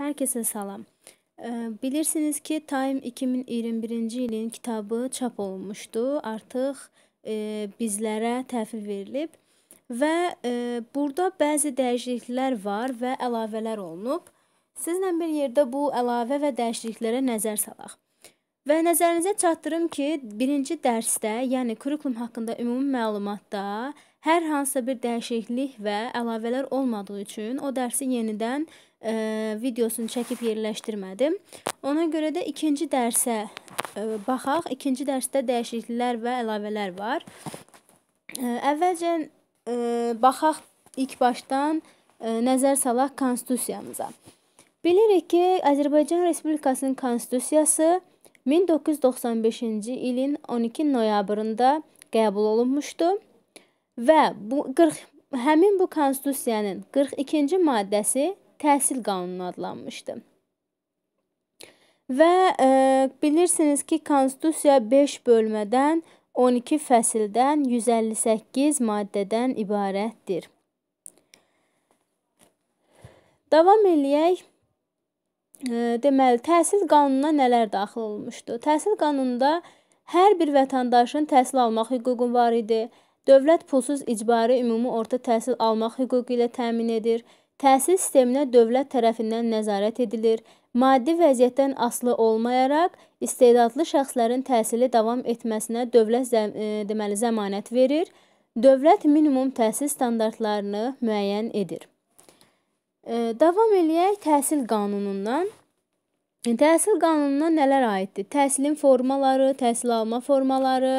Herkese salam. Bilirsiniz ki, Time 2021-ci ilin kitabı çap olunmuşdu. Artıq e, bizlərə təhvil verilib və e, burada bəzi dəyişikliklər var və əlavələr olunub. Sizlə bir yerdə bu əlavə və dəyişikliklərə nəzər salaq. Və nəzərinizə çatdırım ki, birinci dərsdə, yəni kurikulum haqqında ümumi məlumatda Hər hansısa bir dəyişiklik və əlavələr olmadığı üçün o dərsi yenidən ə, e, videosunu çəkib yerləşdirmədim. Ona görə də ikinci dərsə ə, e, baxaq. İkinci dərsdə dəyişikliklər və əlavələr var. Ə, e, əvvəlcə ə, baxaq ilk başdan ə, nəzər salaq konstitusiyamıza. Bilirik ki, Azərbaycan Respublikasının konstitusiyası 1995-ci ilin 12 noyabrında qəbul olunmuşdu və bu 40 həmin bu konstitusiyanın 42-ci maddəsi təhsil qanunu adlanmışdı. Və e, bilirsiniz ki, konstitusiya 5 bölmədən, 12 fəsildən, 158 maddədən ibarətdir. Davam eləyək. E, deməli, təhsil qanununa nələr daxil olmuşdu? Təhsil qanununda hər bir vətəndaşın təhsil almaq hüququ var idi. Dövlət pulsuz icbari ümumi orta təhsil almaq hüququ ilə təmin edir. Təhsil sisteminə dövlət tərəfindən nəzarət edilir. Maddi vəziyyətdən asılı olmayaraq istedadlı şəxslərin təhsili davam etməsinə dövlət zəm e, deməli zəmanət verir. Dövlət minimum təhsil standartlarını müəyyən edir. E, davam eləyək təhsil qanunundan. E, təhsil qanununa nələr aiddir? Təhsilin formaları, təhsil alma formaları,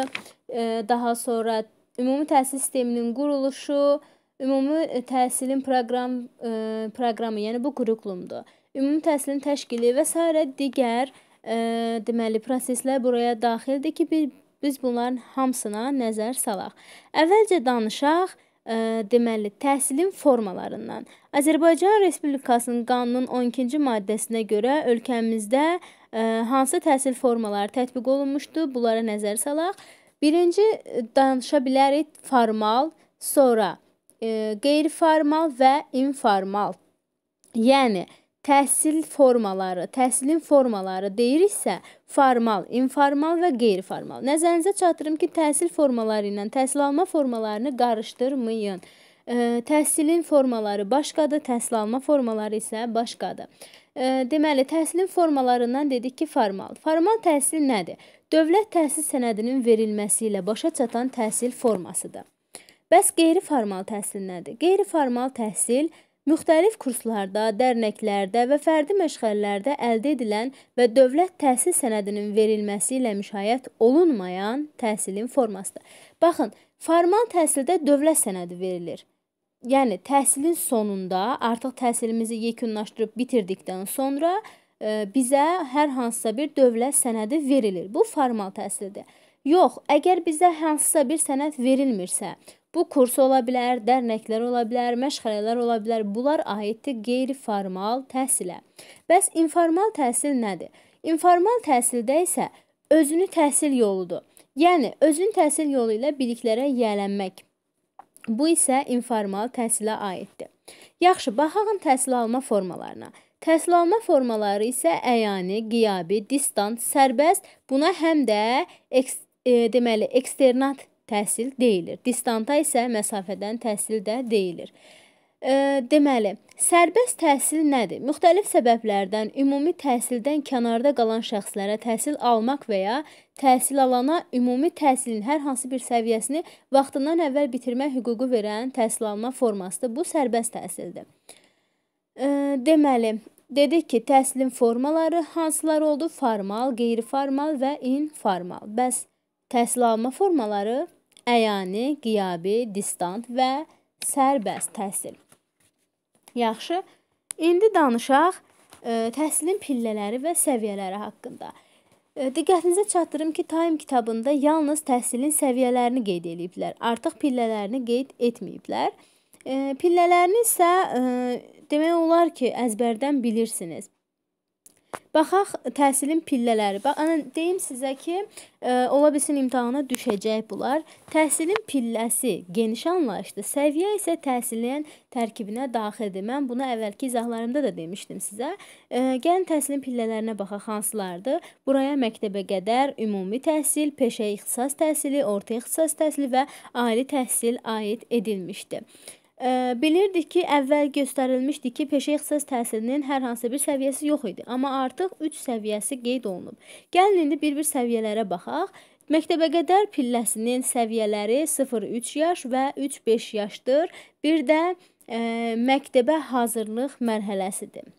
daha sonra ümumi təhsil sisteminin quruluşu, ümumi e, təhsilin proqram ə, e, proqramı, yəni bu kurikulumdur. Ümumi təhsilin təşkili və s. digər ə, e, deməli proseslər buraya daxildir ki, biz, biz bunların hamısına nəzər salaq. Əvvəlcə danışaq ə, deməli təhsilin formalarından. Azərbaycan Respublikasının qanununun 12-ci maddəsinə görə ölkəmizdə ə, hansı təhsil formaları tətbiq olunmuşdu? Bunlara nəzər salaq. Birinci e, danışa bilərik formal, sonra e, qeyri-formal və informal. Yəni təhsil formaları, təhsilin formaları deyiriksə, formal, informal və qeyri-formal. Nəzərinizə çatdırım ki, təhsil formaları ilə təhsil alma formalarını qarışdırmayın. E, təhsilin formaları başqadır, təhsil alma formaları isə başqadır. Deməli, təhsilin formalarından dedik ki, formal. Formal təhsil nədir? Dövlət təhsil sənədinin verilməsi ilə başa çatan təhsil formasıdır. Bəs qeyri-formal təhsil nədir? Qeyri-formal təhsil müxtəlif kurslarda, dərnəklərdə və fərdi məşğələlərdə əldə edilən və dövlət təhsil sənədinin verilməsi ilə müşayiət olunmayan təhsilin formasıdır. Baxın, formal təhsildə dövlət sənədi verilir. Yəni təhsilin sonunda artıq təhsilimizi yekunlaşdırıb bitirdikdən sonra bizə hər hansısa bir dövlət sənədi verilir. Bu formal təhsildir. Yox, əgər bizə hansısa bir sənəd verilmirsə, bu kurs ola bilər, dərnəklər ola bilər, məşğələlər ola bilər. Bunlar aiddir qeyri-formal təhsilə. Bəs informal təhsil nədir? İnformal təhsildə isə özünü təhsil yoludur. Yəni özün təhsil yolu ilə biliklərə yiyələnmək. Bu isə informal təhsilə aiddir. Yaxşı, baxaq təhsil alma formalarına. Təslamə formaları isə əyani, qiyabi, distant, sərbəst, buna həm də eks, e, deməli eksternat təhsil deyilir. Distanta isə məsafədən təhsil də deyilir. E, deməli, sərbəst təhsil nədir? Müxtəlif səbəblərdən ümumi təhsildən kənarda qalan şəxslərə təhsil almaq və ya təhsil alana ümumi təhsilin hər hansı bir səviyyəsini vaxtından əvvəl bitirmək hüququ verən təhsil alma formasıdır. Bu sərbəst təhsildir. Deməli, dedik ki, təhsilin formaları hansılar oldu? Formal, qeyri-formal və informal. Bəs təhsil alma formaları əyani, qiyabi, distant və sərbəst təhsil. Yaxşı. İndi danışaq ə, e, təhsilin pillələri və səviyyələri haqqında. Ə, e, diqqətinizə çatdırım ki, Time kitabında yalnız təhsilin səviyyələrini qeyd eləyiblər. Artıq pillələrini qeyd etməyiblər. E, pillələrini isə e, demək olar ki, əzbərdən bilirsiniz. Baxaq təhsilin pillələri. Bax, deyim sizə ki, ə, ola bilsin imtahana düşəcək bunlar. Təhsilin pilləsi geniş anlayışdır. Səviyyə isə təhsilin tərkibinə daxildir. Mən bunu əvvəlki izahlarımda da demişdim sizə. Ə, gəlin təhsilin pillələrinə baxaq hansılardır. Buraya məktəbə qədər ümumi təhsil, peşə ixtisas təhsili, orta ixtisas təhsili və ali təhsil aid edilmişdir. Bilirdik ki, əvvəl göstərilmişdi ki, peşə ixtisas təhsilinin hər hansı bir səviyyəsi yox idi, amma artıq 3 səviyyəsi qeyd olunub. Gəlin indi bir-bir səviyyələrə baxaq. Məktəbəqədər pilləsinin səviyyələri 0-3 yaş və 3-5 yaşdır. Bir də ə, məktəbə hazırlıq mərhələsidir.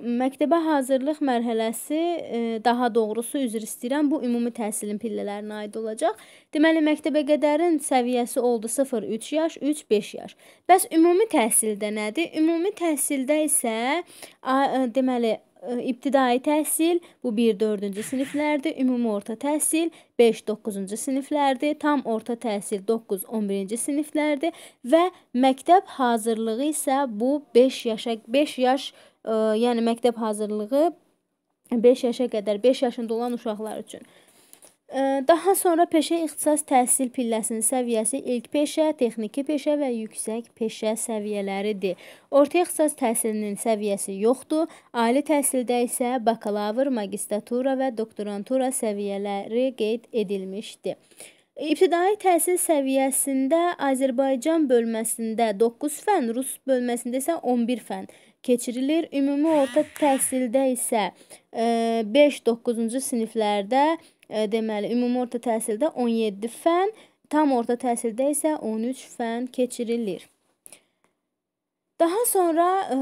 Məktəbə hazırlıq mərhələsi, e, daha doğrusu üzr istəyirəm, bu ümumi təhsilin pillələrinə aid olacaq. Deməli məktəbəqədərin səviyyəsi oldu 0-3 yaş, 3-5 yaş. Bəs ümumi təhsildə nədir? Ümumi təhsildə isə e, deməli İbtidai təhsil bu 1-4-cü siniflərdir, ümumi orta təhsil 5-9-cu siniflərdir, tam orta təhsil 9-11-ci siniflərdir və məktəb hazırlığı isə bu 5 yaşa 5 yaş, ə, e, yəni məktəb hazırlığı 5 yaşa qədər 5 yaşında olan uşaqlar üçün. Daha sonra peşə ixtisas təhsil pilləsinin səviyyəsi ilk peşə, texniki peşə və yüksək peşə səviyyələridir. Orta ixtisas təhsilinin səviyyəsi yoxdur. Ali təhsildə isə bakalavr, magistratura və doktorantura səviyyələri qeyd edilmişdir. İbtidai təhsil səviyyəsində Azərbaycan bölməsində 9 fən, Rus bölməsində isə 11 fən keçirilir. Ümumi orta təhsildə isə 5-9-cu e, siniflərdə deməli ümumi orta təhsildə 17 fən, tam orta təhsildə isə 13 fən keçirilir. Daha sonra e,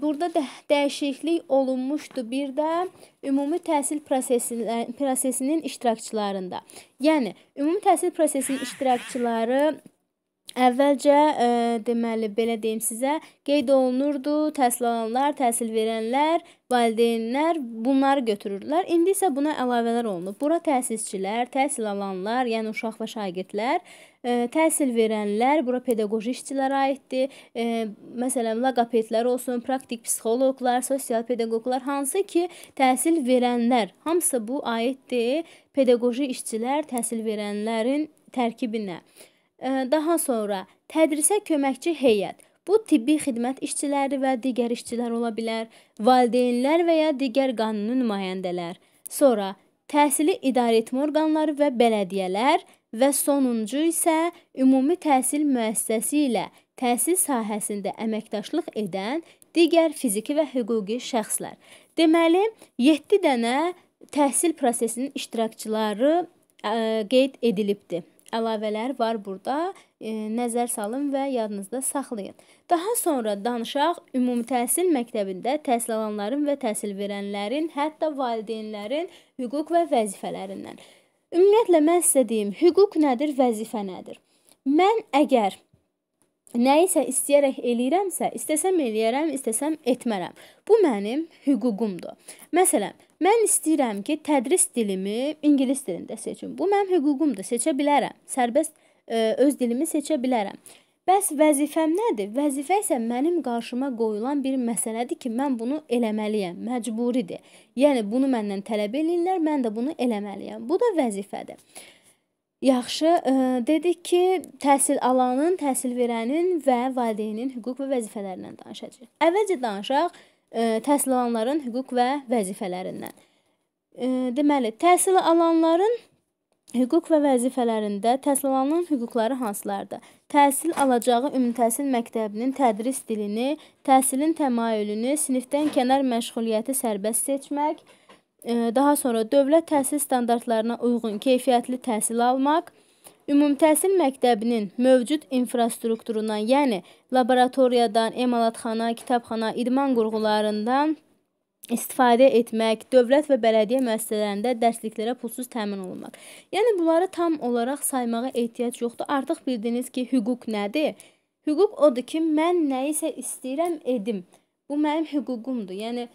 burada də, dəyişiklik olunmuşdu bir də ümumi təhsil prosesi, prosesinin iştirakçılarında. Yəni ümumi təhsil prosesinin iştirakçıları Əvvəlcə ə, e, deməli belə deyim sizə, qeyd olunurdu təhsil alanlar, təhsil verənlər, valideynlər bunları götürürdülər. İndi isə buna əlavələr olunub. Bura təsisçilər, təhsil alanlar, yəni uşaq və şagirdlər, ə, e, təhsil verənlər, bura pedaqoji işçilərə aiddir. Ə, e, məsələn, loqopedlər olsun, praktik psixoloqlar, sosial pedaqoqlar, hansı ki, təhsil verənlər, hamısı bu aiddir pedaqoji işçilər, təhsil verənlərin tərkibinə. Daha sonra tədrisə köməkçi heyət. Bu tibbi xidmət işçiləri və digər işçilər ola bilər, valideynlər və ya digər qanuni nümayəndələr. Sonra təhsili idarəetmə orqanları və bələdiyyələr və sonuncu isə ümumi təhsil müəssisəsi ilə təhsil sahəsində əməkdaşlıq edən digər fiziki və hüquqi şəxslər. Deməli, 7 dənə təhsil prosesinin iştirakçıları ə, e, qeyd edilibdi əlavələr var burada. E, nəzər salın və yadınızda saxlayın. Daha sonra danışaq ümumi təhsil məktəbində təhsil alanların və təhsil verənlərin, hətta valideynlərin hüquq və vəzifələrindən. Ümumiyyətlə mən sizə deyim, hüquq nədir, vəzifə nədir? Mən əgər nəyisə istəyərək eləyirəmsə, istəsəm eləyərəm, istəsəm etmərəm. Bu mənim hüququmdur. Məsələn, Mən istəyirəm ki, tədris dilimi ingilis dilində seçim. Bu mənim hüququmdur, seçə bilərəm. Sərbəst ə, e, öz dilimi seçə bilərəm. Bəs vəzifəm nədir? Vəzifə isə mənim qarşıma qoyulan bir məsələdir ki, mən bunu eləməliyəm, məcburidir. Yəni bunu məndən tələb eləyirlər, mən də bunu eləməliyəm. Bu da vəzifədir. Yaxşı, ə, e, dedik ki, təhsil alanın, təhsil verənin və valideynin hüquq və vəzifələrindən danışacağıq. Əvvəlcə danışaq E, təhsil alanların hüquq və vəzifələrindən. E, deməli, təhsil alanların hüquq və vəzifələrində təhsil alanın hüquqları hansılardır? Təhsil alacağı ümumi təhsil məktəbinin tədris dilini, təhsilin təmayülünü, sinifdən kənar məşğuliyyəti sərbəst seçmək, e, daha sonra dövlət təhsil standartlarına uyğun keyfiyyətli təhsil almaq, Ümumtəhsil məktəbinin mövcud infrastrukturundan, yəni laboratoriyadan, emalatxana, kitabxana, idman qurğularından istifadə etmək, dövlət və bələdiyyə müəssisələrində dərsliklərə pulsuz təmin olunmaq. Yəni bunları tam olaraq saymağa ehtiyac yoxdur. Artıq bildiniz ki, hüquq nədir? Hüquq odur ki, mən nəyisə istəyirəm edim. Bu mənim hüququmdur. Yəni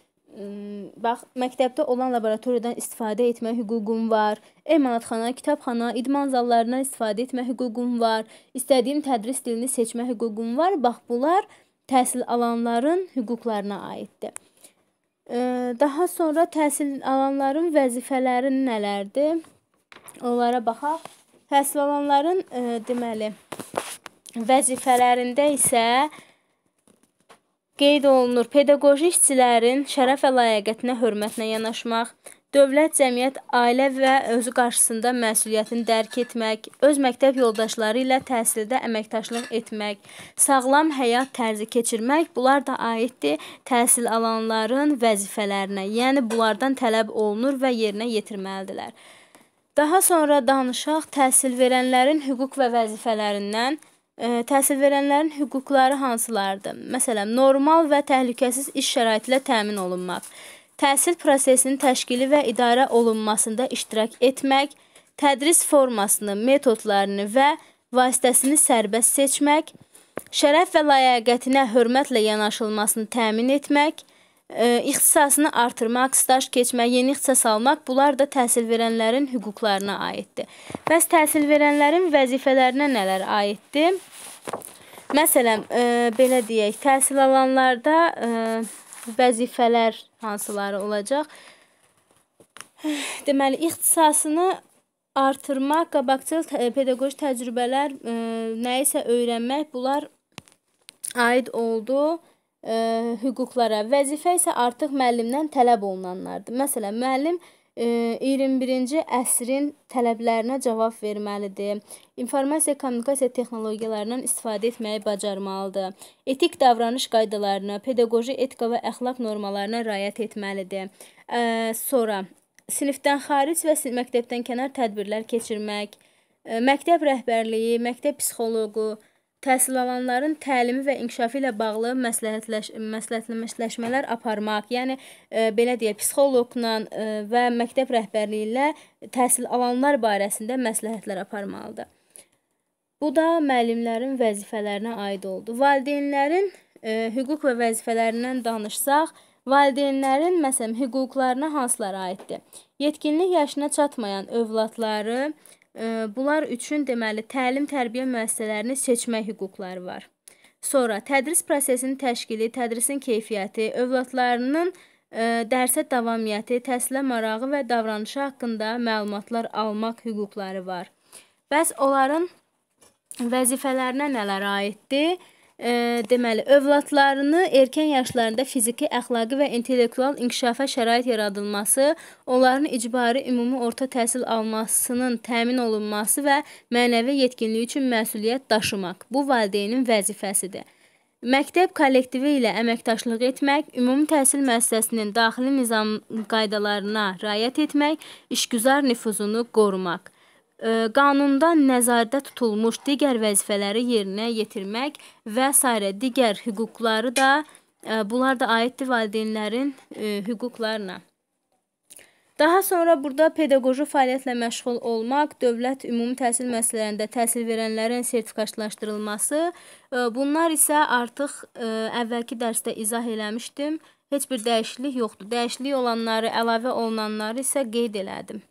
bax, məktəbdə olan laboratoriyadan istifadə etmək hüququm var. E-manatxana, kitabxana, idman zallarından istifadə etmək hüququm var. İstədiyim tədris dilini seçmək hüququm var. Bax, bunlar təhsil alanların hüquqlarına aiddir. Daha sonra təhsil alanların vəzifələri nələrdir? Onlara baxaq. Təhsil alanların deməli vəzifələrində isə Qeyd olunur, pedaqoji işçilərin şərəf və layiqətinə hörmətlə yanaşmaq, dövlət, cəmiyyət, ailə və özü qarşısında məsuliyyətini dərk etmək, öz məktəb yoldaşları ilə təhsildə əməkdaşlıq etmək, sağlam həyat tərzi keçirmək bunlar da aiddir təhsil alanların vəzifələrinə. Yəni bunlardan tələb olunur və yerinə yetirməlidirlər. Daha sonra danışaq təhsil verənlərin hüquq və vəzifələrindən E, təhsil verənlərin hüquqları hansılardır? Məsələn, normal və təhlükəsiz iş şəraiti ilə təmin olunmaq, təhsil prosesinin təşkili və idarə olunmasında iştirak etmək, tədris formasını, metodlarını və vasitəsini sərbəst seçmək, şərəf və layiqətinə hörmətlə yanaşılmasını təmin etmək, ixtisasını artırmaq, staj keçmək, yeni ixtisas almaq, bunlar da təhsil verənlərin hüquqlarına aiddir. Bəs təhsil verənlərin vəzifələrinə nələr aiddir? Məsələn, ə, e, belə deyək, təhsil alanlarda ə, e, vəzifələr hansıları olacaq? Deməli, ixtisasını artırmaq, qabaqcıl pedaqoji təcrübələr, ə, e, nəyisə öyrənmək, bunlar aid oldu ə, e, hüquqlara, vəzifə isə artıq müəllimdən tələb olunanlardır. Məsələn, müəllim ə, e, 21-ci əsrin tələblərinə cavab verməlidir. İnformasiya kommunikasiya texnologiyalarından istifadə etməyi bacarmalıdır. Etik davranış qaydalarına, pedaqoji etika və əxlaq normalarına riayət etməlidir. Ə, e, sonra sinifdən xaric və məktəbdən kənar tədbirlər keçirmək, ə, məktəb rəhbərliyi, məktəb psixoloqu, təhsil alanların təlimi və inkişafı ilə bağlı məsləhətləş məsləhətləşmələr aparmaq, yəni e, belə deyək, psixoloqla e, və məktəb rəhbərliyi ilə təhsil alanlar barəsində məsləhətlər aparmalıdır. Bu da müəllimlərin vəzifələrinə aid oldu. Valideynlərin e, hüquq və vəzifələrindən danışsaq, valideynlərin məsələn hüquqlarına hansılara aiddir? Yetkinlik yaşına çatmayan övladları bunlar üçün deməli təlim-tərbiyə müəssisələrini seçmək hüquqları var. Sonra tədris prosesinin təşkili, tədrisin keyfiyyəti, övladlarının ə, dərsə davamiyyəti, təhsilə marağı və davranışı haqqında məlumatlar almaq hüquqları var. Bəs onların vəzifələrinə nələr aiddir? e, deməli, övladlarını erkən yaşlarında fiziki, əxlaqi və intellektual inkişafa şərait yaradılması, onların icbari ümumi orta təhsil almasının təmin olunması və mənəvi yetkinliyi üçün məsuliyyət daşımaq bu valideynin vəzifəsidir. Məktəb kollektivi ilə əməkdaşlıq etmək, ümumi təhsil müəssisəsinin daxili nizam qaydalarına riayət etmək, işgüzar nüfuzunu qorumaq qanunda nəzarətdə tutulmuş digər vəzifələri yerinə yetirmək və s. digər hüquqları da bunlar da aiddir valideynlərin hüquqlarına. Daha sonra burada pedaqoji fəaliyyətlə məşğul olmaq, dövlət ümumi təhsil müəssisələrində təhsil verənlərin sertifikatlaşdırılması, bunlar isə artıq əvvəlki dərsdə izah eləmişdim. Heç bir dəyişiklik yoxdur. Dəyişiklik olanları, əlavə olunanları isə qeyd elədim.